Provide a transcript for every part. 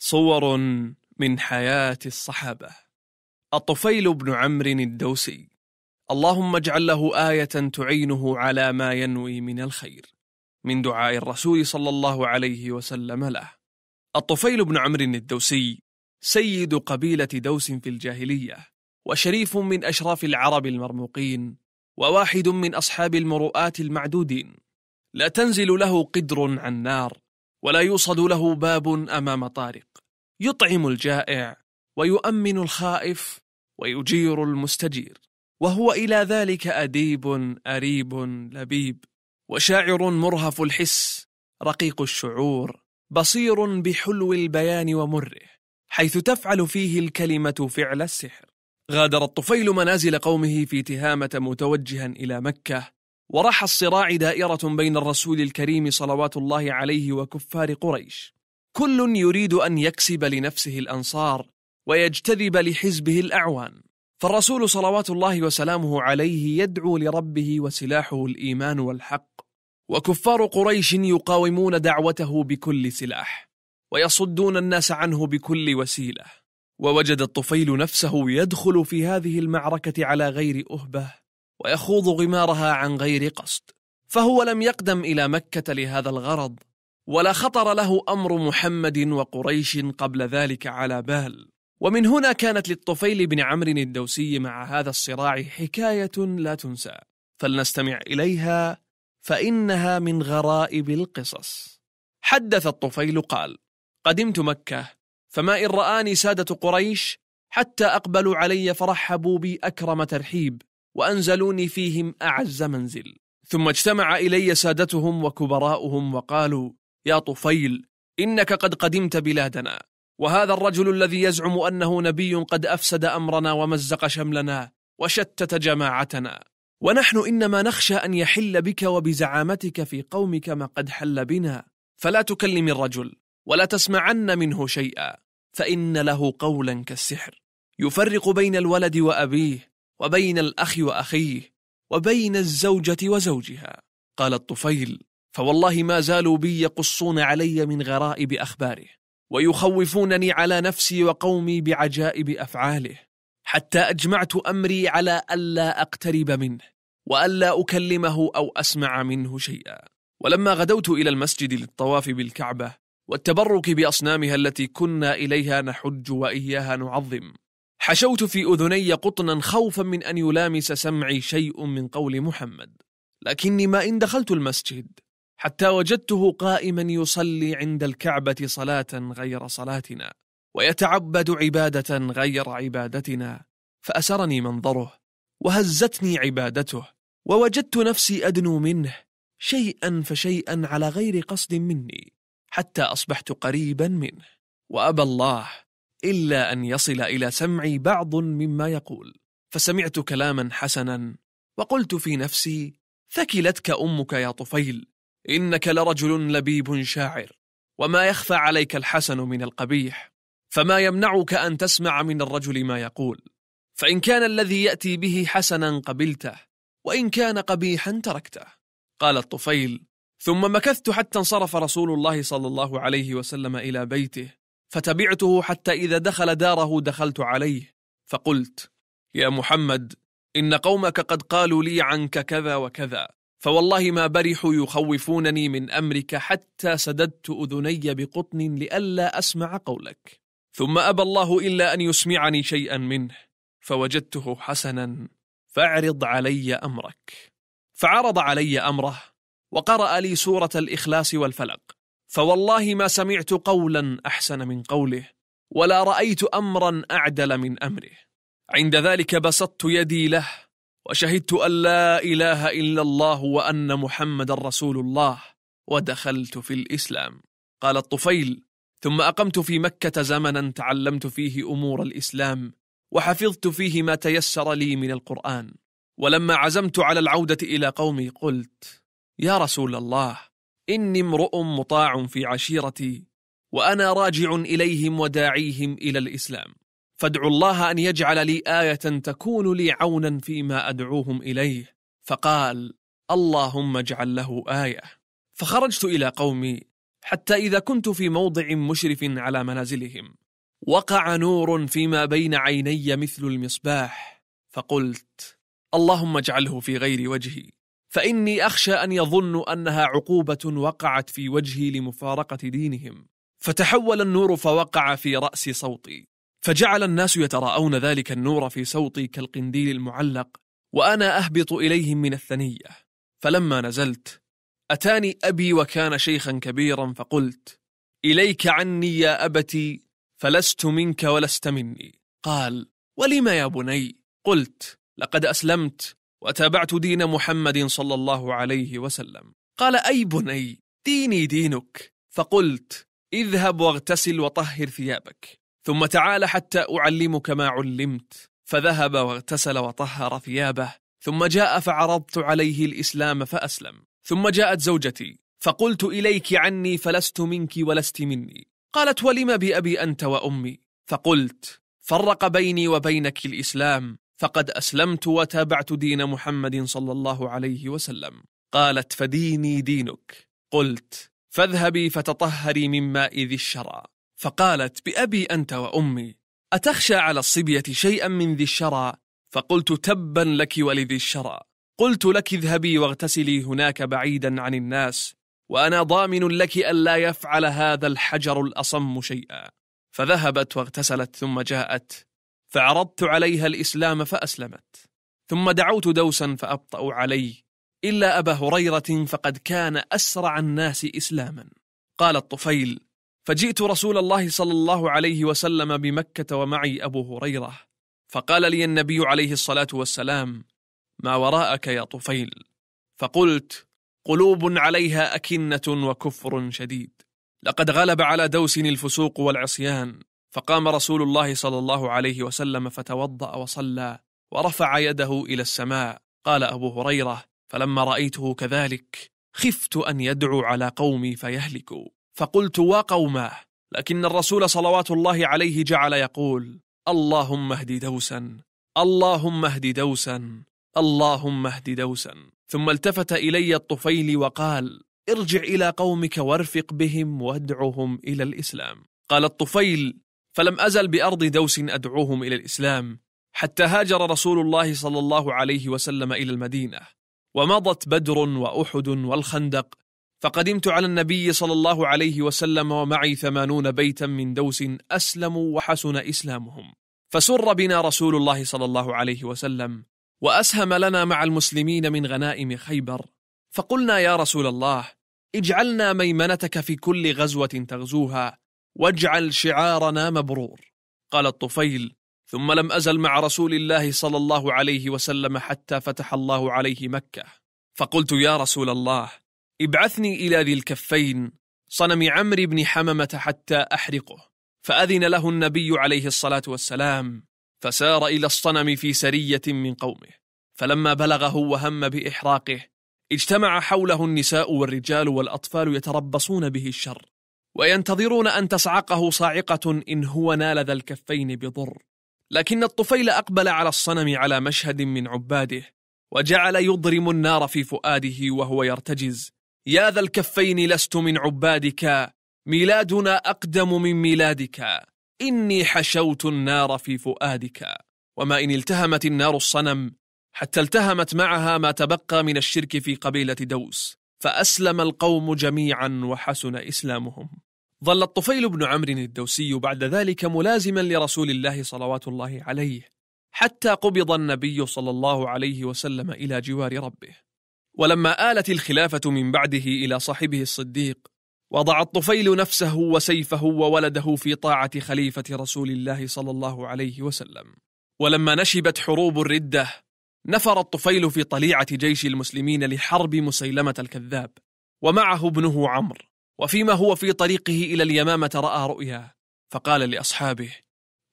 صور من حياة الصحابة الطفيل بن عمرو الدوسي اللهم اجعل له آية تعينه على ما ينوي من الخير من دعاء الرسول صلى الله عليه وسلم له الطفيل بن عمرو الدوسي سيد قبيلة دوس في الجاهلية وشريف من أشراف العرب المرموقين وواحد من أصحاب المرؤات المعدودين لا تنزل له قدر عن نار ولا يوصد له باب امام طارق يطعم الجائع ويؤمن الخائف ويجير المستجير وهو الى ذلك اديب اريب لبيب وشاعر مرهف الحس رقيق الشعور بصير بحلو البيان ومره حيث تفعل فيه الكلمه فعل السحر غادر الطفيل منازل قومه في تهامه متوجها الى مكه وراح الصراع دائرة بين الرسول الكريم صلوات الله عليه وكفار قريش كل يريد أن يكسب لنفسه الأنصار ويجتذب لحزبه الأعوان فالرسول صلوات الله وسلامه عليه يدعو لربه وسلاحه الإيمان والحق وكفار قريش يقاومون دعوته بكل سلاح ويصدون الناس عنه بكل وسيله ووجد الطفيل نفسه يدخل في هذه المعركه على غير اهبه ويخوض غمارها عن غير قصد فهو لم يقدم الى مكه لهذا الغرض ولا خطر له امر محمد وقريش قبل ذلك على بال ومن هنا كانت للطفيل بن عمرو الدوسي مع هذا الصراع حكايه لا تنسى فلنستمع اليها فانها من غرائب القصص حدث الطفيل قال قدمت مكه فما ان راني ساده قريش حتى اقبلوا علي فرحبوا بي اكرم ترحيب وأنزلوني فيهم أعز منزل ثم اجتمع إلي سادتهم وكبراؤهم وقالوا يا طفيل إنك قد قدمت بلادنا وهذا الرجل الذي يزعم أنه نبي قد أفسد أمرنا ومزق شملنا وشتت جماعتنا ونحن إنما نخشى أن يحل بك وبزعامتك في قومك ما قد حل بنا فلا تكلم الرجل ولا تسمعن منه شيئا فإن له قولا كالسحر يفرق بين الولد وأبيه وبين الأخ وأخيه وبين الزوجة وزوجها قال الطفيل فوالله ما زالوا بي يقصون علي من غرائب أخباره ويخوفونني على نفسي وقومي بعجائب أفعاله حتى أجمعت أمري على ألا أقترب منه وألا أكلمه أو أسمع منه شيئا ولما غدوت إلى المسجد للطواف بالكعبة والتبرك بأصنامها التي كنا إليها نحج وإياها نعظم حشوت في اذني قطنا خوفا من ان يلامس سمعي شيء من قول محمد لكني ما ان دخلت المسجد حتى وجدته قائما يصلي عند الكعبه صلاه غير صلاتنا ويتعبد عباده غير عبادتنا فاسرني منظره وهزتني عبادته ووجدت نفسي ادنو منه شيئا فشيئا على غير قصد مني حتى اصبحت قريبا منه وابى الله إلا أن يصل إلى سمعي بعض مما يقول فسمعت كلاما حسنا وقلت في نفسي ثكلتك أمك يا طفيل إنك لرجل لبيب شاعر وما يخفى عليك الحسن من القبيح فما يمنعك أن تسمع من الرجل ما يقول فإن كان الذي يأتي به حسنا قبلته وإن كان قبيحا تركته قال الطفيل ثم مكثت حتى انصرف رسول الله صلى الله عليه وسلم إلى بيته فتبعته حتى إذا دخل داره دخلت عليه فقلت يا محمد إن قومك قد قالوا لي عنك كذا وكذا فوالله ما برحوا يخوفونني من أمرك حتى سددت أذني بقطن لئلا أسمع قولك ثم أبى الله إلا أن يسمعني شيئا منه فوجدته حسنا فاعرض علي أمرك فعرض علي أمره وقرأ لي سورة الإخلاص والفلق فوالله ما سمعت قولا احسن من قوله ولا رايت امرا اعدل من امره عند ذلك بسطت يدي له وشهدت ان لا اله الا الله وان محمدا رسول الله ودخلت في الاسلام قال الطفيل ثم اقمت في مكه زمنا تعلمت فيه امور الاسلام وحفظت فيه ما تيسر لي من القران ولما عزمت على العوده الى قومي قلت يا رسول الله إني امرؤ مطاع في عشيرتي وأنا راجع إليهم وداعيهم إلى الإسلام فادعوا الله أن يجعل لي آية تكون لي عونا فيما أدعوهم إليه فقال اللهم اجعل له آية فخرجت إلى قومي حتى إذا كنت في موضع مشرف على منازلهم وقع نور فيما بين عيني مثل المصباح فقلت اللهم اجعله في غير وجهي فاني اخشى ان يظنوا انها عقوبه وقعت في وجهي لمفارقه دينهم فتحول النور فوقع في راس صوتي فجعل الناس يتراءون ذلك النور في صوتي كالقنديل المعلق وانا اهبط اليهم من الثنيه فلما نزلت اتاني ابي وكان شيخا كبيرا فقلت اليك عني يا ابتي فلست منك ولست مني قال ولم يا بني قلت لقد اسلمت وتابعت دين محمد صلى الله عليه وسلم قال أي بني ديني دينك فقلت اذهب واغتسل وطهر ثيابك ثم تعال حتى أعلمك ما علمت فذهب واغتسل وطهر ثيابه ثم جاء فعرضت عليه الإسلام فأسلم ثم جاءت زوجتي فقلت إليك عني فلست منك ولست مني قالت ولم بأبي أنت وأمي فقلت فرق بيني وبينك الإسلام فقد أسلمت وتابعت دين محمد صلى الله عليه وسلم قالت فديني دينك قلت فاذهبي فتطهري من ماء ذي الشرى فقالت بأبي أنت وأمي أتخشى على الصبية شيئا من ذي الشرى فقلت تبا لك ولذي الشرى قلت لك اذهبي واغتسلي هناك بعيدا عن الناس وأنا ضامن لك ألا يفعل هذا الحجر الأصم شيئا فذهبت واغتسلت ثم جاءت فعرضت عليها الإسلام فأسلمت ثم دعوت دوسا فأبطأوا علي إلا أبا هريرة فقد كان أسرع الناس إسلاما قال الطفيل فجئت رسول الله صلى الله عليه وسلم بمكة ومعي أبو هريرة فقال لي النبي عليه الصلاة والسلام ما وراءك يا طفيل فقلت قلوب عليها أكنة وكفر شديد لقد غلب على دوس الفسوق والعصيان فقام رسول الله صلى الله عليه وسلم فتوضأ وصلى ورفع يده إلى السماء قال أبو هريرة فلما رأيته كذلك خفت أن يدعو على قومي فيهلكوا فقلت وقومه لكن الرسول صلوات الله عليه جعل يقول اللهم اهد دوسا اللهم اهد دوسا اللهم اهد دوسا ثم التفت إلي الطفيل وقال ارجع إلى قومك وارفق بهم وادعهم إلى الإسلام قال الطفيل فلم أزل بأرض دوس أدعوهم إلى الإسلام حتى هاجر رسول الله صلى الله عليه وسلم إلى المدينة ومضت بدر وأحد والخندق فقدمت على النبي صلى الله عليه وسلم ومعي ثمانون بيتا من دوس أسلموا وحسن إسلامهم فسر بنا رسول الله صلى الله عليه وسلم وأسهم لنا مع المسلمين من غنائم خيبر فقلنا يا رسول الله اجعلنا ميمنتك في كل غزوة تغزوها واجعل شعارنا مبرور قال الطفيل ثم لم أزل مع رسول الله صلى الله عليه وسلم حتى فتح الله عليه مكة فقلت يا رسول الله ابعثني إلى ذي الكفين صنم عمرو بن حممة حتى أحرقه فأذن له النبي عليه الصلاة والسلام فسار إلى الصنم في سرية من قومه فلما بلغه وهم بإحراقه اجتمع حوله النساء والرجال والأطفال يتربصون به الشر وينتظرون أن تصعقه صاعقة إن هو نال ذا الكفين بضر لكن الطفيل أقبل على الصنم على مشهد من عباده وجعل يضرم النار في فؤاده وهو يرتجز يا ذا الكفين لست من عبادك ميلادنا أقدم من ميلادك إني حشوت النار في فؤادك وما إن التهمت النار الصنم حتى التهمت معها ما تبقى من الشرك في قبيلة دوس فأسلم القوم جميعا وحسن إسلامهم ظل الطفيل بن عمرو الدوسي بعد ذلك ملازما لرسول الله صلوات الله عليه حتى قبض النبي صلى الله عليه وسلم الى جوار ربه ولما آلت الخلافة من بعده إلى صاحبه الصديق وضع الطفيل نفسه وسيفه وولده في طاعة خليفة رسول الله صلى الله عليه وسلم ولما نشبت حروب الردة نفر الطفيل في طليعة جيش المسلمين لحرب مسيلمة الكذاب ومعه ابنه عمرو وفيما هو في طريقه إلى اليمامة رأى رؤيا فقال لأصحابه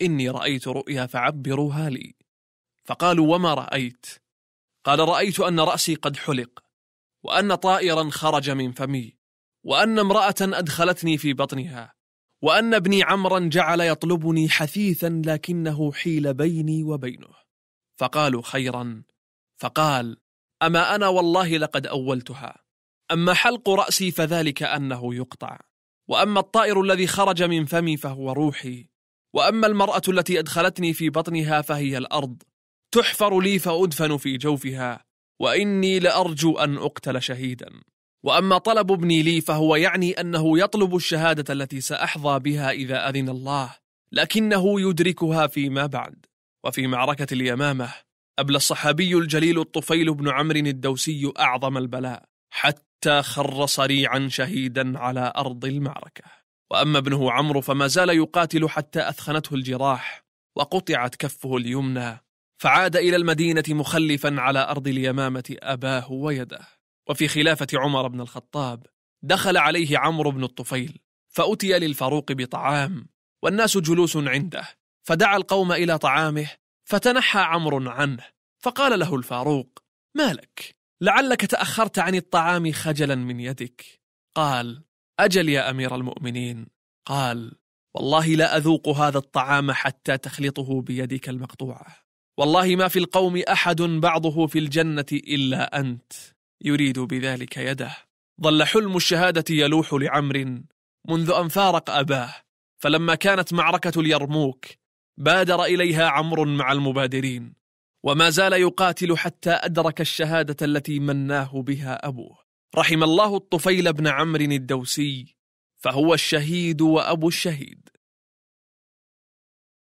إني رأيت رؤيا فعبروها لي فقالوا وما رأيت قال رأيت أن رأسي قد حلق وأن طائرا خرج من فمي وأن امرأة أدخلتني في بطنها وأن ابني عمرا جعل يطلبني حثيثا لكنه حيل بيني وبينه فقالوا خيرا فقال أما أنا والله لقد أولتها أما حلق رأسي فذلك أنه يقطع وأما الطائر الذي خرج من فمي فهو روحي وأما المرأة التي أدخلتني في بطنها فهي الأرض تحفر لي فأدفن في جوفها وإني لأرجو أن أقتل شهيدا وأما طلب ابني لي فهو يعني أنه يطلب الشهادة التي سأحظى بها إذا أذن الله لكنه يدركها فيما بعد وفي معركة اليمامة أبلى الصحابي الجليل الطفيل بن عمرو الدوسي أعظم البلاء حتى حتى خر صريعا شهيدا على أرض المعركة وأما ابنه عمرو فما زال يقاتل حتى أثخنته الجراح وقطعت كفه اليمنى فعاد إلى المدينة مخلفا على أرض اليمامة أباه ويده وفي خلافة عمر بن الخطاب دخل عليه عمرو بن الطفيل فأتي للفاروق بطعام والناس جلوس عنده فدعا القوم إلى طعامه فتنحى عمرو عنه فقال له الفاروق ما لك لعلك تاخرت عن الطعام خجلا من يدك قال اجل يا امير المؤمنين قال والله لا اذوق هذا الطعام حتى تخلطه بيدك المقطوعه والله ما في القوم احد بعضه في الجنه الا انت يريد بذلك يده ظل حلم الشهاده يلوح لعمر منذ ان فارق اباه فلما كانت معركه اليرموك بادر اليها عمرو مع المبادرين وما زال يقاتل حتى أدرك الشهادة التي مناه بها أبوه رحم الله الطفيل بن عمرو الدوسي فهو الشهيد وأبو الشهيد